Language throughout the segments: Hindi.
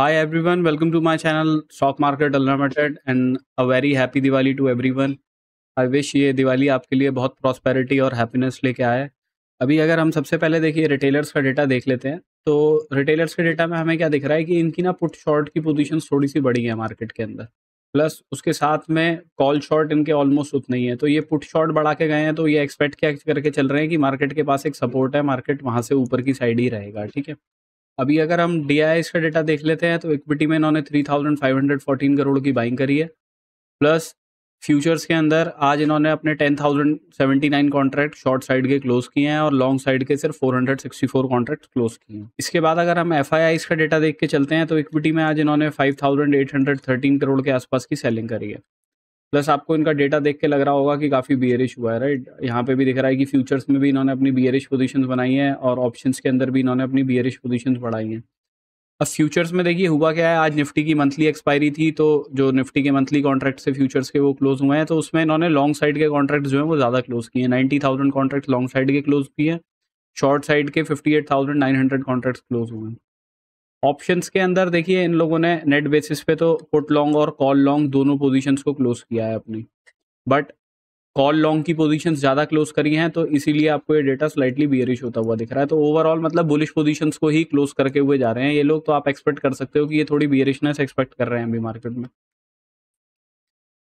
Hi everyone, welcome to my channel Stock Market Unlimited and a very happy Diwali to everyone. I wish ये दिवाली आपके लिए बहुत प्रॉस्पेरिटी और हैप्पीनेस लेके आए अभी अगर हम सबसे पहले देखिए रिटेलर्स का डेटा देख लेते हैं तो रिटेलर्स के डेटा में हमें क्या दिख रहा है कि इनकी ना पुट शॉर्ट की पोजिशन थोड़ी सी बढ़ी है मार्केट के अंदर प्लस उसके साथ में कॉल शॉर्ट इनके ऑलमोस्ट उतना ही है तो ये पुट शॉर्ट बढ़ा के गए हैं तो ये एक्सपेक्ट क्या करके चल रहे हैं कि मार्केट के पास एक सपोर्ट है मार्केट वहाँ से ऊपर की साइड ही रहेगा ठीक है अभी अगर हम डी का डेटा देख लेते हैं तो इक्विटी में इन्होंने 3,514 करोड़ की बाइंग करी है प्लस फ्यूचर्स के अंदर आज इन्होंने अपने 10,079 कॉन्ट्रैक्ट शॉर्ट साइड के क्लोज किए हैं और लॉन्ग साइड के सिर्फ 464 कॉन्ट्रैक्ट क्लोज किए हैं इसके बाद अगर हम एफ का डेटा देख के चलते हैं तो इक्विटी में आज इन्होंने 5,813 करोड़ के आसपास की सेलिंग करी है प्लस आपको इनका डेटा देख के लग रहा होगा कि काफ़ी बियरिश हुआ है राइट यहाँ पे भी दिख रहा है कि फ्यूचर्स में भी इन्होंने अपनी बियरिश पोजीशंस बनाई हैं और ऑप्शंस के अंदर भी इन्होंने अपनी बियरिश पोजीशंस बढ़ाई हैं अब फ्यूचर्स में देखिए हुआ क्या है आज निफ्टी की मंथली एक्सपायरी थी तो जो निफ्टी के मंथली कॉन्ट्रैक्ट से फ्यूचर्स के वो क्लोज हुए हैं तो उसमें इन्होंने लॉन्ग साइड के कॉन्ट्रैक्ट जो हैं वो ज़्यादा क्लोज किए हैं ninety thousand contract long side के क्लोज किए हैं शॉर्ट साइड के fifty eight thousand nine hundred contract close हुए हैं ऑप्शंस के अंदर देखिए इन लोगों ने नेट बेसिस पे तो पुट लॉन्ग और कॉल लॉन्ग दोनों पोजीशंस को क्लोज किया है अपनी बट कॉल लॉन्ग की पोजीशन ज़्यादा क्लोज करी हैं तो इसीलिए आपको ये डेटा स्लाइटली बियरिश होता हुआ दिख रहा है तो ओवरऑल मतलब बुलिश पोजीशंस को ही क्लोज करके हुए जा रहे हैं ये लोग तो आप एक्सपेक्ट कर सकते हो कि ये थोड़ी बियरिशनेस एक्सपेक्ट कर रहे हैं अभी मार्केट में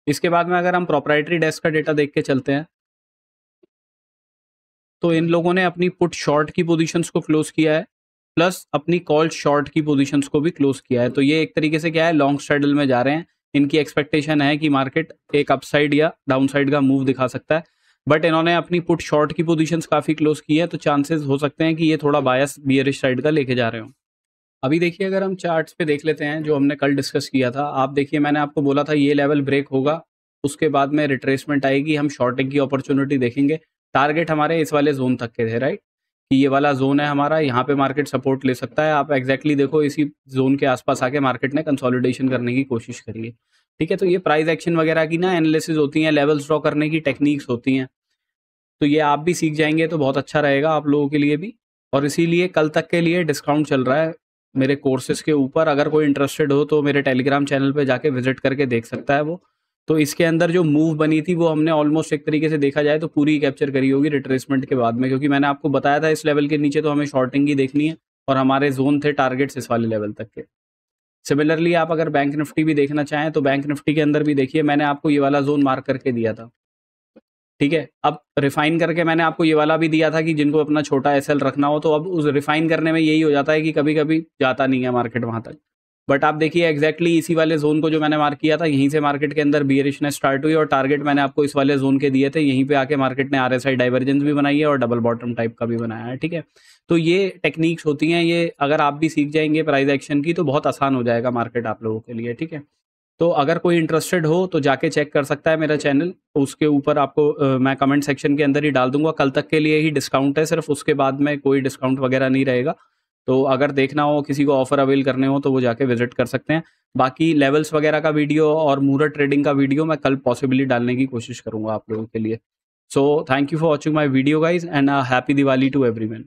इसके बाद में अगर हम प्रोपराइटरी डेस्क का डेटा देख के चलते हैं तो इन लोगों ने अपनी पुट शॉर्ट की पोजीशंस को क्लोज किया है प्लस अपनी कॉल शॉर्ट की पोजिशन को भी क्लोज किया है तो ये एक तरीके से क्या है लॉन्ग स्ट्रेडल में जा रहे हैं इनकी एक्सपेक्टेशन है कि मार्केट एक अपसाइड या डाउन साइड का मूव दिखा सकता है बट इन्होंने अपनी पुट शॉर्ट की पोजिशन काफ़ी क्लोज की है तो चांसेस हो सकते हैं कि ये थोड़ा बायस बियरिश साइड का लेके जा रहे हो अभी देखिए अगर हम चार्ट पे देख लेते हैं जो हमने कल डिस्कस किया था आप देखिए मैंने आपको बोला था ये लेवल ब्रेक होगा उसके बाद में रिट्रेसमेंट आएगी हम शॉर्टिंग की अपॉर्चुनिटी देखेंगे टारगेट हमारे इस वाले जोन तक के थे राइट कि ये वाला जोन है हमारा यहाँ पे मार्केट सपोर्ट ले सकता है आप एग्जैक्टली exactly देखो इसी जोन के आसपास आके मार्केट ने कंसोलिडेशन करने की कोशिश करिए ठीक है तो ये प्राइस एक्शन वगैरह की ना एनालिसिस होती हैं लेवल्स ड्रॉ करने की टेक्निक्स होती हैं तो ये आप भी सीख जाएंगे तो बहुत अच्छा रहेगा आप लोगों के लिए भी और इसीलिए कल तक के लिए डिस्काउंट चल रहा है मेरे कोर्सेज के ऊपर अगर कोई इंटरेस्टेड हो तो मेरे टेलीग्राम चैनल पे जाके विजिट करके देख सकता है वो तो इसके अंदर जो मूव बनी थी वो हमने ऑलमोस्ट एक तरीके से देखा जाए तो पूरी कैप्चर करी होगी रिट्रेसमेंट के बाद में क्योंकि मैंने आपको बताया था इस लेवल के नीचे तो हमें शॉर्टिंग ही देखनी है और हमारे जोन थे टारगेट्स इस वाले लेवल तक के सिमिलरली आप अगर बैंक निफ्टी भी देखना चाहें तो बैंक निफ्टी के अंदर भी देखिए मैंने आपको ये वाला जोन मार्क करके दिया था ठीक है अब रिफाइन करके मैंने आपको ये वाला भी दिया था कि जिनको अपना छोटा एसएल रखना हो तो अब उस रिफाइन करने में यही हो जाता है कि कभी कभी जाता नहीं है मार्केट वहां तक बट आप देखिए एक्जैक्टली इसी वाले जोन को जो मैंने मार्क किया था यहीं से मार्केट के अंदर ने स्टार्ट हुई और टारगेट मैंने आपको इस वाले जोन के दिए थे यहीं पे आके मार्केट ने आरएसआई डाइवर्जेंस भी बनाई है और डबल बॉटम टाइप का भी बनाया है ठीक है तो ये टेक्निक्स होती हैं ये अगर आप भी सीख जाएंगे प्राइज एक्शन की तो बहुत आसान हो जाएगा मार्केट आप लोगों के लिए ठीक है तो अगर कोई इंटरेस्टेड हो तो जाके चेक कर सकता है मेरा चैनल उसके ऊपर आपको आ, मैं कमेंट सेक्शन के अंदर ही डाल दूंगा कल तक के लिए ही डिस्काउंट है सिर्फ उसके बाद में कोई डिस्काउंट वगैरह नहीं रहेगा तो अगर देखना हो किसी को ऑफर अवेल करने हो तो वो जाके विजिट कर सकते हैं बाकी लेवल्स वगैरह का वीडियो और मूरा ट्रेडिंग का वीडियो मैं कल पॉसिबली डालने की कोशिश करूंगा आप लोगों के लिए so thank you for watching my video guys and happy Diwali to every man